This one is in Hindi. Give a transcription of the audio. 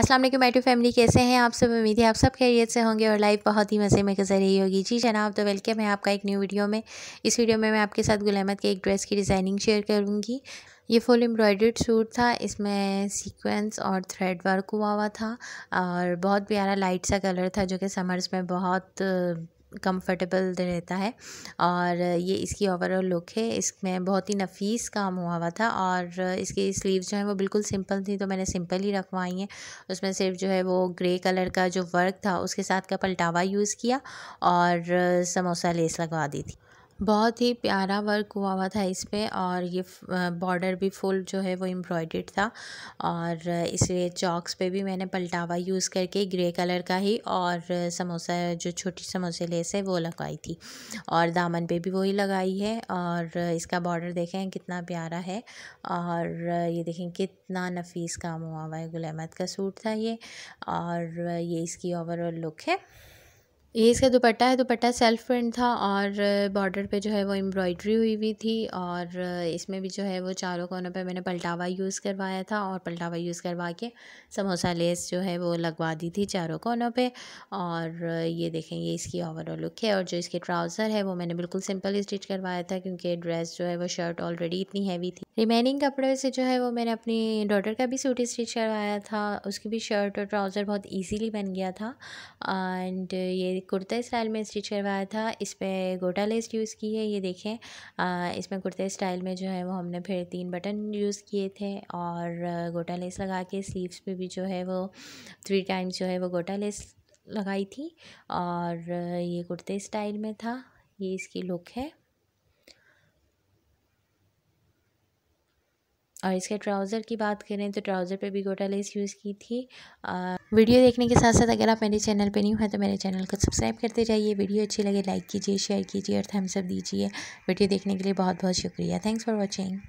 अस्सलाम वालेकुम मैटू फैमिली कैसे हैं आप सब उम्मीद है आप सब खैरियत से होंगे और लाइफ बहुत ही मज़े में गुजर रही होगी जी जनाब तो वेलकम है आपका एक न्यू वीडियो में इस वीडियो में मैं आपके साथ गुल अहमद के एक ड्रेस की डिज़ाइनिंग शेयर करूँगी ये फुल एम्ब्रॉयड्रेड सूट था इसमें सीक्वेंस और थ्रेड वर्क हुआ हुआ था और बहुत प्यारा लाइट सा कलर था जो कि समर्स में बहुत कंफर्टेबल रहता है और ये इसकी ओवरऑल लुक है इसमें बहुत ही नफीस काम हुआ हुआ था और इसकी स्लीव्स जो हैं वो बिल्कुल सिंपल थी तो मैंने सिंपल ही रखवाई हैं उसमें सिर्फ जो है वो ग्रे कलर का जो वर्क था उसके साथ का पलटावा यूज़ किया और समोसा लेस लगवा दी थी बहुत ही प्यारा वर्क हुआ हुआ था इस पर और ये बॉर्डर भी फुल जो है वो एम्ब्रॉयड था और इसलिए चॉक्स पे भी मैंने पलटावा यूज़ करके ग्रे कलर का ही और समोसा जो छोटी समोसे लेस है वो लगवाई थी और दामन पे भी वही लगाई है और इसका बॉर्डर देखें कितना प्यारा है और ये देखें कितना नफीस काम हुआ हुआ है गुलेमत का सूट था ये और ये इसकी ओवरऑल लुक है ये इसका दुपट्टा है दुपट्टा सेल्फ प्रिंट था और बॉर्डर पे जो है वो एम्ब्रॉयडरी हुई हुई थी और इसमें भी जो है वो चारों कोनों पे मैंने पलटावा यूज़ करवाया था और पलटावा यूज़ करवा के समोसा लेस जो है वो लगवा दी थी चारों कोनों पे और ये देखें ये इसकी ओवरऑल लुक है और जो इसके ट्राउज़र है वो मैंने बिल्कुल सिंपल स्टिच करवाया था क्योंकि ड्रेस जो है वो शर्ट ऑलरेडी इतनी हैवी थी रिमेनिंग कपड़े से जो है वो मैंने अपनी डॉटर का भी सूट स्टिच करवाया था उसकी भी शर्ट और ट्राउज़र बहुत ईजीली बन गया था एंड ये कुर्ता स्टाइल में स्टिच करवाया था इस पर गोटा लेस यूज़ की है ये देखें आ, इसमें कुर्ते स्टाइल में जो है वो हमने फिर तीन बटन यूज़ किए थे और गोटा लेस लगा के स्लीव्स पे भी जो है वो थ्री टाइम्स जो है वो गोटा लेस लगाई थी और ये कुर्ते स्टाइल में था ये इसकी लुक है और इसके ट्राउज़र की बात करें तो ट्राउज़र पे भी गोटा लेस यूज़ की थी आ, वीडियो देखने के साथ साथ अगर आप मेरे चैनल पे नहीं हुए तो मेरे चैनल को सब्सक्राइब करते जाइए वीडियो अच्छी लगे लाइक कीजिए शेयर कीजिए और थम्सअप दीजिए वीडियो देखने के लिए बहुत बहुत शुक्रिया थैंक्स फॉर वॉचिंग